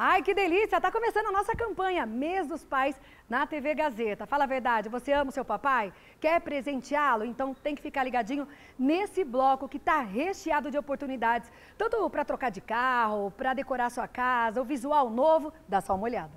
Ai, que delícia! Tá começando a nossa campanha Mês dos Pais na TV Gazeta. Fala a verdade, você ama o seu papai? Quer presenteá-lo? Então tem que ficar ligadinho nesse bloco que tá recheado de oportunidades, tanto para trocar de carro, para decorar sua casa, o visual novo, dá só uma olhada.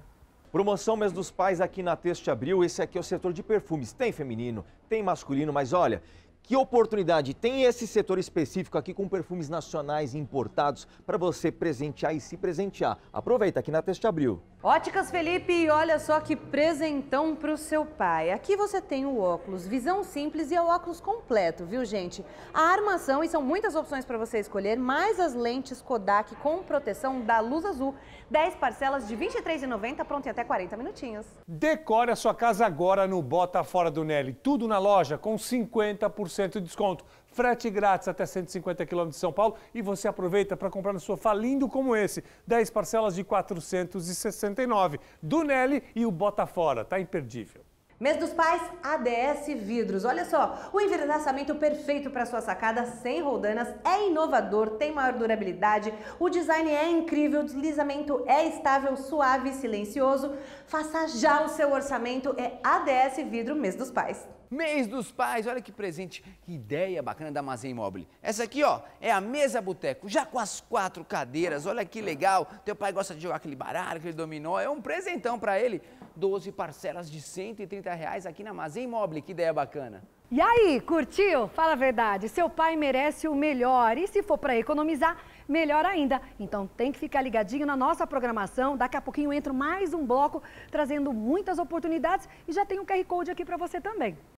Promoção Mês dos Pais aqui na Teste Abril. Esse aqui é o setor de perfumes. Tem feminino, tem masculino, mas olha, que oportunidade tem esse setor específico aqui com perfumes nacionais importados para você presentear e se presentear? Aproveita aqui na Teste Abril. Óticas Felipe, olha só que presentão para o seu pai. Aqui você tem o óculos visão simples e é o óculos completo, viu gente? A armação, e são muitas opções para você escolher, mais as lentes Kodak com proteção da luz azul. 10 parcelas de R$ 23,90, pronto em até 40 minutinhos. Decore a sua casa agora no Bota Fora do Nelly. Tudo na loja com 50% de desconto frete grátis até 150 quilômetros de São Paulo e você aproveita para comprar no sofá lindo como esse. 10 parcelas de 469 do Nelly e o Bota Fora. Tá imperdível. Mês dos Pais, ADS Vidros. Olha só, o envidraçamento perfeito para sua sacada, sem roldanas, é inovador, tem maior durabilidade, o design é incrível, o deslizamento é estável, suave e silencioso. Faça já o seu orçamento, é ADS Vidro Mês dos Pais. Mês dos Pais, olha que presente, que ideia bacana da Armazém Imóvel. Essa aqui, ó, é a mesa boteco, já com as quatro cadeiras, olha que legal. Teu pai gosta de jogar aquele baralho, aquele dominó, é um presentão para ele. 12 parcelas de 130 reais aqui na Armazém Mobile. Que ideia bacana. E aí, curtiu? Fala a verdade, seu pai merece o melhor. E se for para economizar, melhor ainda. Então tem que ficar ligadinho na nossa programação. Daqui a pouquinho entra mais um bloco trazendo muitas oportunidades e já tem o um QR Code aqui para você também.